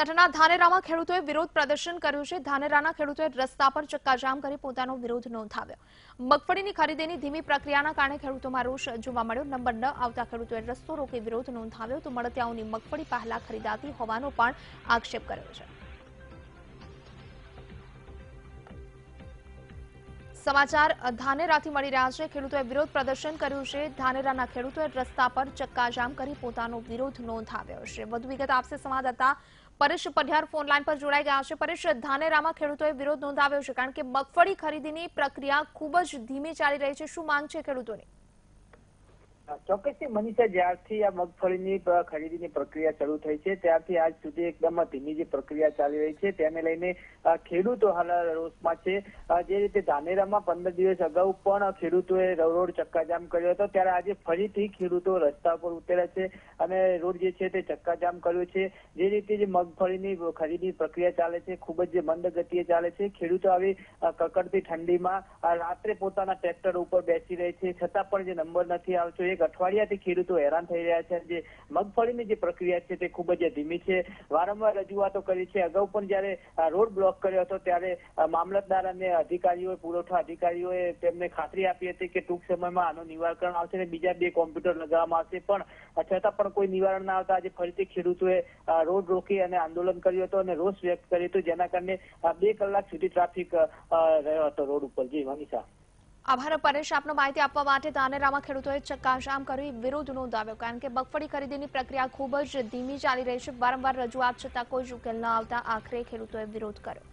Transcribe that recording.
પાટણના ધાનેરામાં ખેડૂતોએ વિરોધ પ્રદર્શન કર્યું છે ધાનેરાના ખેડૂતોએ રસ્તા પર ચક્કાજામ કરી પોતાનો વિરોધ નોંધાવ્યો મગફળીની ખરીદીની ધીમી પ્રક્રિયાના કારણે ખેડૂતોમાં રોષ જોવા મળ્યો નંબર ન આવતા ખેડૂતોએ રસ્તો રોકી વિરોધ નોંધાવ્યો તો મળતિયાઓની મગફળી પહેલા ખરીદાતી હોવાનો પણ આક્ષેપ કર્યો છે સમાચાર ધાનેરાથી મળી રહ્યા છે ખેડૂતોએ વિરોધ પ્રદર્શન કર્યું છે ધાનેરાના ખેડૂતોએ રસ્તા પર ચક્કાજામ કરી પોતાનો વિરોધ નોંધાવ્યો છે વધુ વિગત આપશે સંવાદદાતા પરેશ પઢિયાર ફોન લાઈન પર જોડાઈ ગયા છે પરેશ ધાનેરામાં ખેડૂતોએ વિરોધ નોંધાવ્યો છે કારણ કે મગફળી ખરીદીની પ્રક્રિયા ખૂબ જ ધીમી ચાલી રહી છે શું માંગ છે ખેડૂતોની ચોક્કસથી મનીષા જ્યારથી આ મગફળીની ખરીદીની પ્રક્રિયા શરૂ થઈ છે ત્યારથી આજ સુધી એકદમ ધીમી જે પ્રક્રિયા ચાલી રહી છે તેને લઈને ખેડૂતો હાલ રોષમાં છે જે રીતે ધાનેરામાં પંદર દિવસ અગાઉ પણ ખેડૂતોએ રોડ ચક્કાજામ કર્યો હતો ત્યારે આજે ફરીથી ખેડૂતો રસ્તા પર ઉતર્યા છે અને રોડ જે છે તે ચક્કાજામ કર્યો છે જે રીતે જે મગફળીની ખરીદી પ્રક્રિયા ચાલે છે ખૂબ જ મંદ ગતિએ ચાલે છે ખેડૂતો આવી કકડતી ઠંડીમાં રાત્રે પોતાના ટ્રેક્ટર ઉપર બેસી રહે છે છતાં પણ જે નંબર નથી આવતો એ એક અઠવાડિયાથી ખેડૂતો હેરાન થઈ રહ્યા છે જે મગફળીની જે પ્રક્રિયા છે તે ખૂબ જ ધીમી છે વારંવાર રજૂઆતો કરી છે અગાઉ પણ જ્યારે રોડ બ્લોક કર્યો હતો ત્યારે મામલતદાર અને અધિકારીઓએ પુરવઠા અધિકારીઓએ તેમને ખાતરી આપી હતી કે ટૂંક સમયમાં આનું નિવારણ આવશે અને બીજા બે કોમ્પ્યુટર લગાવવામાં આવશે પણ છતાં પણ કોઈ નિવારણ ના આવતા આજે ફરીથી ખેડૂતોએ રોડ રોકી અને આંદોલન કર્યું હતું અને રોષ વ્યક્ત કર્યો હતો જેના કારણે બે કલાક સુધી ટ્રાફિક રહ્યો હતો રોડ ઉપર જી મનીષા આભાર પરેશ આપનો માહિતી આપવા માટે ધાનેરામાં ખેડૂતોએ ચક્કાજામ કરી વિરોધ નોંધાવ્યો કારણ કે મગફળી ખરીદીની પ્રક્રિયા ખૂબ જ ધીમી ચાલી રહી છે વારંવાર રજૂઆત છતાં કોઈ જ ઉકેલ ન આવતા આખરે ખેડૂતોએ વિરોધ કર્યો